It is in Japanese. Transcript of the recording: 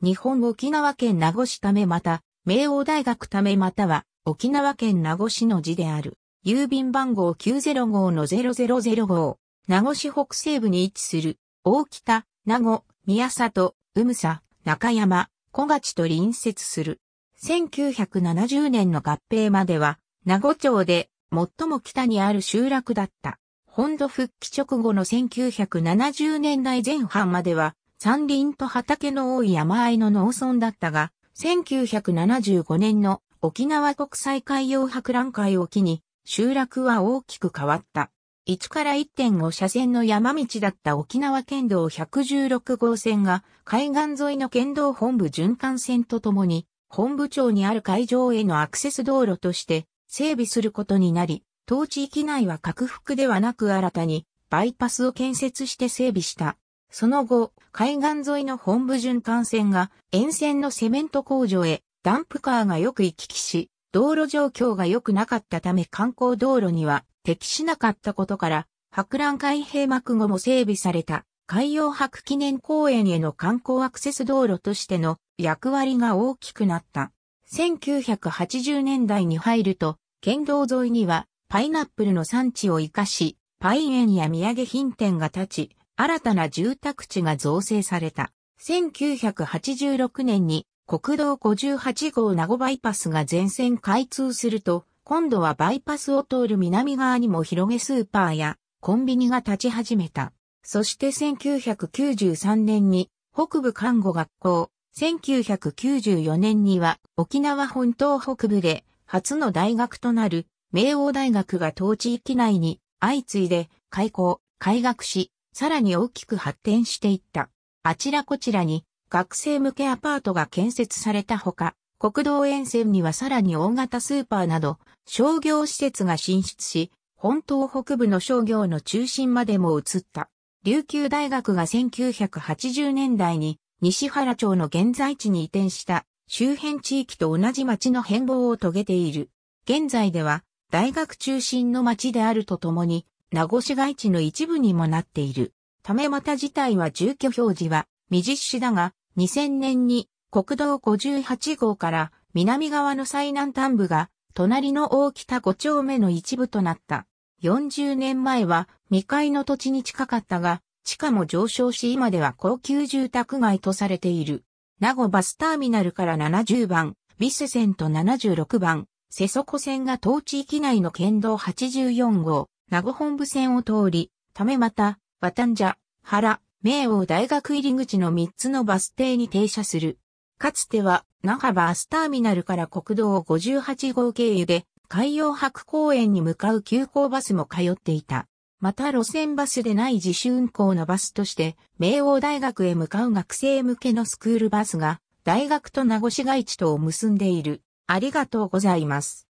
日本沖縄県名護市ためまた、明王大学ためまたは、沖縄県名護市の字である。郵便番号90号の0005号、名護市北西部に位置する、大北、名護、宮里、うむさ、中山、小勝と隣接する。1970年の合併までは、名護町で最も北にある集落だった。本土復帰直後の1970年代前半までは、山林と畑の多い山あいの農村だったが、1975年の沖縄国際海洋博覧会を機に、集落は大きく変わった。1から1.5車線の山道だった沖縄県道116号線が海岸沿いの県道本部循環線とともに本部町にある会場へのアクセス道路として整備することになり、当地域内は拡幅ではなく新たにバイパスを建設して整備した。その後、海岸沿いの本部巡艦線が沿線のセメント工場へダンプカーがよく行き来し、道路状況が良くなかったため観光道路には適しなかったことから、博覧会閉幕後も整備された海洋博記念公園への観光アクセス道路としての役割が大きくなった。1980年代に入ると、県道沿いにはパイナップルの産地を活かし、パイ園や土産品店が立ち、新たな住宅地が造成された。1986年に国道58号名護バイパスが全線開通すると、今度はバイパスを通る南側にも広げスーパーやコンビニが立ち始めた。そして1993年に北部看護学校、1994年には沖縄本島北部で初の大学となる明王大学が当地域内に相次いで開校、開学し、さらに大きく発展していった。あちらこちらに学生向けアパートが建設されたほか、国道沿線にはさらに大型スーパーなど商業施設が進出し、本島北部の商業の中心までも移った。琉球大学が1980年代に西原町の現在地に移転した周辺地域と同じ町の変貌を遂げている。現在では大学中心の町であるとともに名護市街地の一部にもなっている。ためまた自体は住居表示は未実施だが、2000年に国道58号から南側の最南端部が隣の大北5丁目の一部となった。40年前は未開の土地に近かったが、地価も上昇し今では高級住宅街とされている。名護バスターミナルから70番、ビス線と76番、瀬底線が当地域内の県道84号、名護本部線を通り、ためまた、和丹社、原、明王大学入り口の3つのバス停に停車する。かつては、那覇バスターミナルから国道58号経由で、海洋博公園に向かう急行バスも通っていた。また路線バスでない自主運行のバスとして、明王大学へ向かう学生向けのスクールバスが、大学と名護市街地とを結んでいる。ありがとうございます。